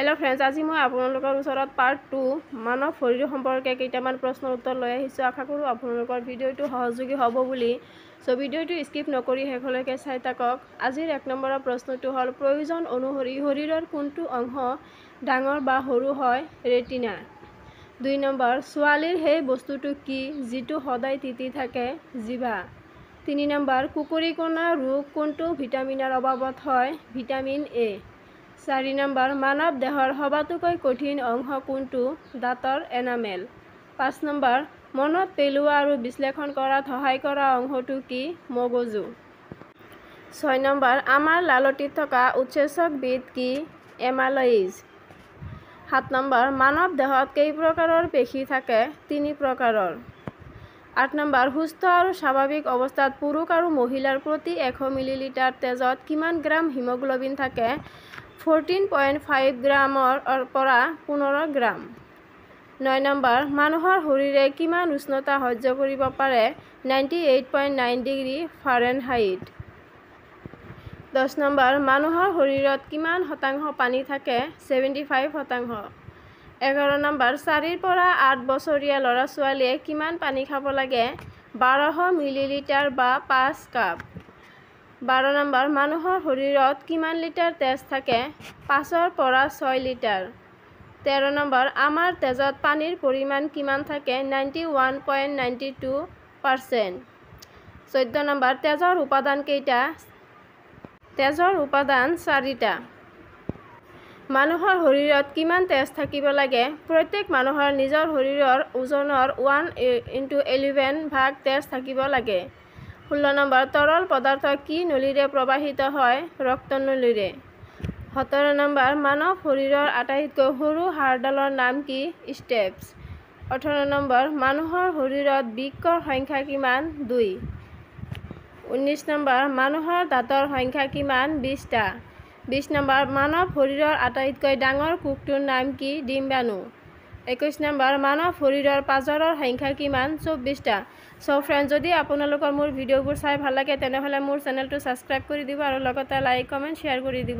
hello' friends আজি মই আপোনালোকৰ ওচৰত পাৰ্ট টু মানৱ শৰীৰ সম্পৰ্কে কেইটামান প্ৰশ্নৰ উত্তৰ লৈ আহিছোঁ আশা কৰোঁ আপোনালোকৰ ভিডিঅ'টো সহযোগী হ'ব বুলি চ' ভিডিঅ'টো স্কিপ নকৰি শেষলৈকে চাই থাকক আজিৰ এক নম্বৰৰ প্ৰশ্নটো হ'ল প্ৰয়োজন অনুসৰি শৰীৰৰ কোনটো অংশ ডাঙৰ বা সৰু হয় ৰেটিনা দুই নম্বৰ ছোৱালীৰ সেই বস্তুটো কি যিটো সদায় তিতি থাকে জীৱা তিনি নম্বৰ কুকুৰিকণা ৰোগ কোনটো ভিটামিনৰ অভাৱত হয় ভিটামিন এ চাৰি নম্বৰ মানৱ দেহৰ সবাতোকৈ কঠিন অংশ কোনটো দাঁতৰ এনামেল পাঁচ নম্বৰ মনত পেলোৱা আৰু বিশ্লেষণ কৰাত সহায় কৰা অংশটো কি মগজু ছয় নম্বৰ আমাৰ লালটিত থকা উচ্ছেচকবিধ কি এমালয়িজ সাত নম্বৰ মানৱ দেহত কেইপ্ৰকাৰৰ পেশী থাকে তিনি প্ৰকাৰৰ আঠ নম্বৰ সুস্থ আৰু স্বাভাৱিক অৱস্থাত পুৰুষ আৰু মহিলাৰ প্ৰতি এশ মিলিলিটাৰ তেজত কিমান গ্ৰাম হিমগ্ল'বিন থাকে ফৰ্টিন পইণ্ট ফাইভ গ্ৰামৰ পৰা পোন্ধৰ গ্ৰাম নয় নম্বৰ মানুহৰ শৰীৰে কিমান উষ্ণতা সহ্য কৰিব পাৰে ninety eight point nine degree Fahrenheit দহ নম্বৰ মানুহৰ শৰীৰত কিমান শতাংশ পানী থাকে ছেভেণ্টি ফাইভ শতাংশ এঘাৰ নম্বৰ চাৰিৰ পৰা আঠ বছৰীয়া ল'ৰা ছোৱালীয়ে কিমান পানী খাব লাগে বাৰশ মিলি লিটাৰ বা পাঁচ কাপ বাৰ নম্বৰ মানুহৰ শৰীৰত কিমান লিটাৰ তেজ থাকে পাঁচৰ পৰা ছয় লিটাৰ তেৰ নম্বৰ আমাৰ তেজত পানীৰ পৰিমাণ কিমান থাকে ninety one point ninety two percent চৈধ্য নম্বৰ তেজৰ উপাদান কেইটা তেজৰ উপাদান চাৰিটা মানুহৰ শৰীৰত কিমান তেজ থাকিব লাগে প্ৰত্যেক মানুহৰ নিজৰ শৰীৰৰ ওজনৰ ওৱান ইণ্টু ইলেভেন ভাগ তেজ থাকিব লাগে ষোল্ল নম্বৰ তৰল পদাৰ্থ কি নলীৰে প্ৰবাহিত হয় ৰক্ত নলীৰে সোতৰ নম্বৰ মানৱ শৰীৰৰ আটাইতকৈ সৰু হাড়ডালৰ নাম কি ষ্টেপছ ওঠৰ নম্বৰ মানুহৰ শৰীৰত বৃক্ষৰ সংখ্যা কিমান দুই ঊনৈছ নম্বৰ মানুহৰ দাঁতৰ সংখ্যা কিমান বিছটা বিছ নম্বৰ মানৱ শৰীৰৰ আটাইতকৈ ডাঙৰ কোষটোৰ নাম কি ডিম্বাণু একৈছ নম্বৰ মানৱ শৰীৰৰ পাজৰৰ সংখ্যা কিমান চৌব্বিছটা চ' ফ্ৰেণ্ড যদি আপোনালোকৰ মোৰ ভিডিঅ'বোৰ চাই ভাল লাগে তেনেহ'লে মোৰ চেনেলটো ছাবস্ক্ৰাইব কৰি দিব আৰু লগতে লাইক কমেণ্ট শ্বেয়াৰ কৰি দিব